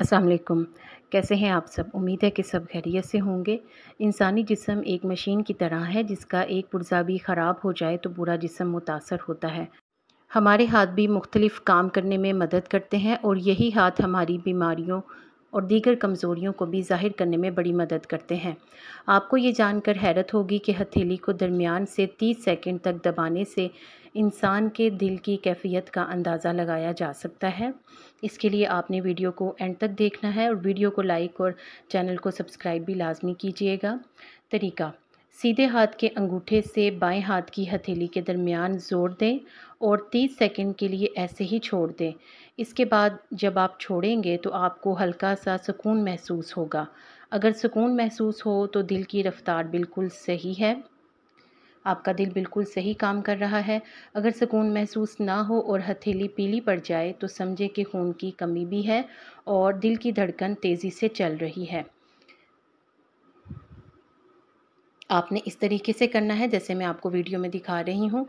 असलकुम कैसे हैं आप सब उम्मीद है कि सब खैरियत से होंगे इंसानी जिसम एक मशीन की तरह है जिसका एक पुर्जा भी ख़राब हो जाए तो पूरा जिसम मुतासर होता है हमारे हाथ भी मुख्तलिफ़ काम करने में मदद करते हैं और यही हाथ हमारी बीमारियों और दीगर कमज़ोरियों को भी ज़ाहिर करने में बड़ी मदद करते हैं आपको ये जानकर हैरत होगी कि हथेली को दरमियान से 30 सेकंड तक दबाने से इंसान के दिल की कैफियत का अंदाज़ा लगाया जा सकता है इसके लिए आपने वीडियो को एंड तक देखना है और वीडियो को लाइक और चैनल को सब्सक्राइब भी लाजमी कीजिएगा तरीका सीधे हाथ के अंगूठे से बाएं हाथ की हथेली के दरमियान जोर दें और 30 सेकंड के लिए ऐसे ही छोड़ दें इसके बाद जब आप छोड़ेंगे तो आपको हल्का सा सुकून महसूस होगा अगर सुकून महसूस हो तो दिल की रफ़्तार बिल्कुल सही है आपका दिल बिल्कुल सही काम कर रहा है अगर सुकून महसूस ना हो और हथेली पीली पड़ जाए तो समझे कि खून की कमी भी है और दिल की धड़कन तेज़ी से चल रही है आपने इस तरीके से करना है जैसे मैं आपको वीडियो में दिखा रही हूँ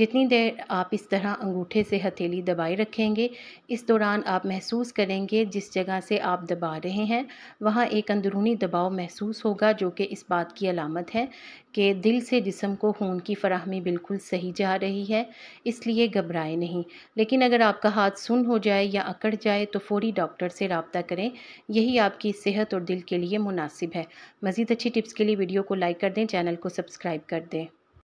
जितनी देर आप इस तरह अंगूठे से हथेली दबाए रखेंगे इस दौरान आप महसूस करेंगे जिस जगह से आप दबा रहे हैं वहाँ एक अंदरूनी दबाव महसूस होगा जो कि इस बात की अलामत है कि दिल से जिसम को खून की फराहमी बिल्कुल सही जा रही है इसलिए घबराए नहीं लेकिन अगर आपका हाथ सुन हो जाए या अकड़ जाए तो फ़ौरी डॉक्टर से रबता करें यही आपकी सेहत और दिल के लिए मुनासिब है मज़ीद अच्छी टिप्स के लिए वीडियो को लाइक कर दें दें चैनल को सब्सक्राइब कर दें